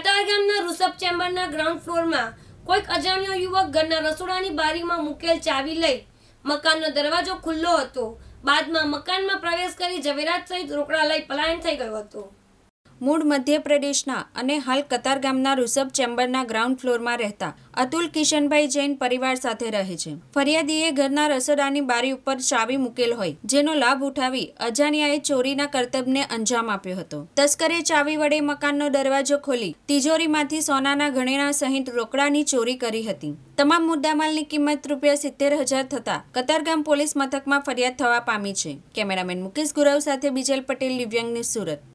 કતાર ગામના ઋષભ ચેમ્બરના ગ્રાઉન્ડ ફ્લોરમાં કોઈક અજાણ્યો યુવક ઘરના રસોડાની બારીમાં મૂકેલ ચાવી લઈ મકાનનો દરવાજો ખુલ્લો હતો બાદમાં મકાનમાં પ્રવેશ કરી જવેરાત સહિત રોકડા લઈ પલાયન થઈ ગયો હતો મૂળ મધ્યપ્રદેશના અને હાલ કતાર ગામના ઋષભ ચેમ્બરના ગ્રાઉન્ડ ફ્લોરમાં રહેતા અતુલ કિશનભાઈ જૈન પરિવાર સાથે રહે છે ફરિયાદીએ ઘરના રસોડાની બારી ઉપર ચાવી મૂકેલ હોય જેનો લાભ ઉઠાવી અજાણ્યાએ ચોરીના કરતબને અંજામ આપ્યો હતો તસ્કરે ચાવી વડે મકાનનો દરવાજો ખોલી તિજોરીમાંથી સોનાના ઘરેણા સહિત રોકડાની ચોરી કરી હતી તમામ મુદ્દામાલની કિંમત રૂપિયા સિત્તેર હજાર થતાં કતારગામ પોલીસ મથકમાં ફરિયાદ થવા પામી છે કેમેરામેન મુકેશ ગુરવ સાથે બીજલ પટેલ દિવ્યાંગની સુરત